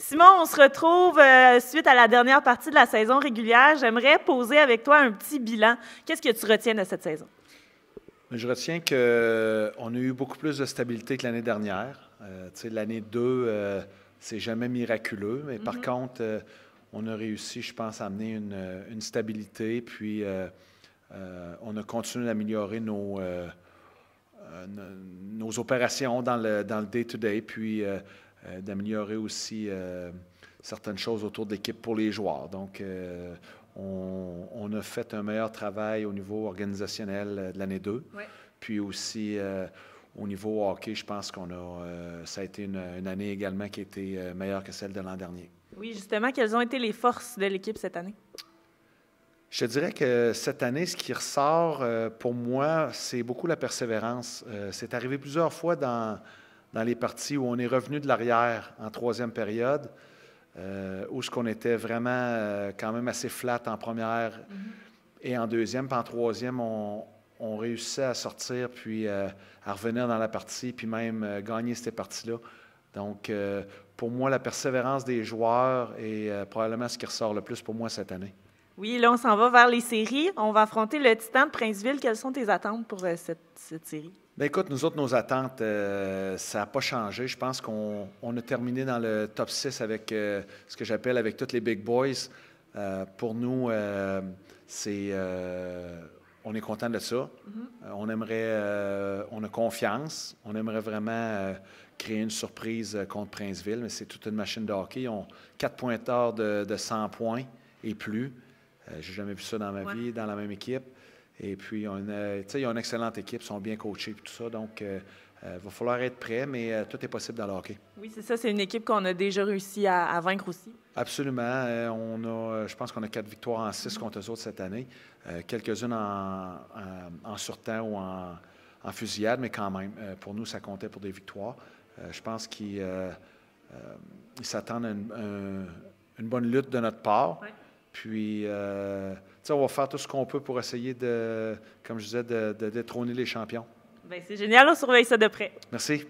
Simon, on se retrouve euh, suite à la dernière partie de la saison régulière. J'aimerais poser avec toi un petit bilan. Qu'est-ce que tu retiens de cette saison? Ben, je retiens qu'on euh, a eu beaucoup plus de stabilité que l'année dernière. Euh, l'année 2, c'est jamais miraculeux, mais par mhm. contre, on a réussi, je pense, à amener une, stabilité, puis on a continué d'améliorer nos, nos, opérations dans le, dans le day-to-day, -day, puis euh, d'améliorer aussi euh, certaines choses autour de l'équipe pour les joueurs. Donc, euh, on, a fait un meilleur travail au niveau organisationnel de l'année 2. Puis aussi, au niveau hockey, je pense qu'on a, ça a été une, une, année également qui a été meilleure que celle de l'an dernier. Oui, justement, quelles ont été les forces de l'équipe cette année? Je dirais que cette année, ce qui ressort pour moi, c'est beaucoup la persévérance. c'est arrivé plusieurs fois dans, dans les parties où on est revenu de l'arrière en troisième période, euh, où ce qu'on était vraiment euh, quand même assez flat en première mm-hmm. et en deuxième, puis en troisième, on, on réussissait à sortir, puis euh, à revenir dans la partie, puis même gagner ces parties-là. Donc, pour moi, la persévérance des joueurs est probablement ce qui ressort le plus pour moi cette année. Oui, là, on s'en va vers les séries. On va affronter le Titan de Princeville. Quelles sont tes attentes pour euh, cette, série? Bien, écoute, nous autres, nos attentes, euh, ça n'a pas changé. Je pense qu'on a terminé dans le top 6 avec euh, ce que j'appelle avec tous les big boys. pour nous, c'est on est content de ça. Mm-hmm. on aimerait, on a confiance. On aimerait vraiment créer une surprise contre Princeville, mais c'est toute une machine de hockey. Ils ont quatre pointeurs de, de 100 points et plus. Euh, j'ai jamais vu ça dans ma vie, dans la même équipe. Et puis, on, ils ont une excellente équipe, ils sont bien coachés et tout ça. Donc, il euh, euh, va falloir être prêt, mais tout est possible dans le hockey. Oui, c'est ça. C'est une équipe qu'on a déjà réussi à, vaincre aussi. Absolument. on a, je pense qu'on a quatre victoires en six contre eux autres cette année. Quelques-unes en, en, surtemps ou en, fusillade, mais quand même, pour nous, ça comptait pour des victoires. je pense qu'ils s'attendent à une, bonne lutte de notre part. Puis, euh, on va faire tout ce qu'on peut pour essayer de, comme je disais, de, de détrôner les champions. Ben, c'est génial, on surveille ça de près. Merci.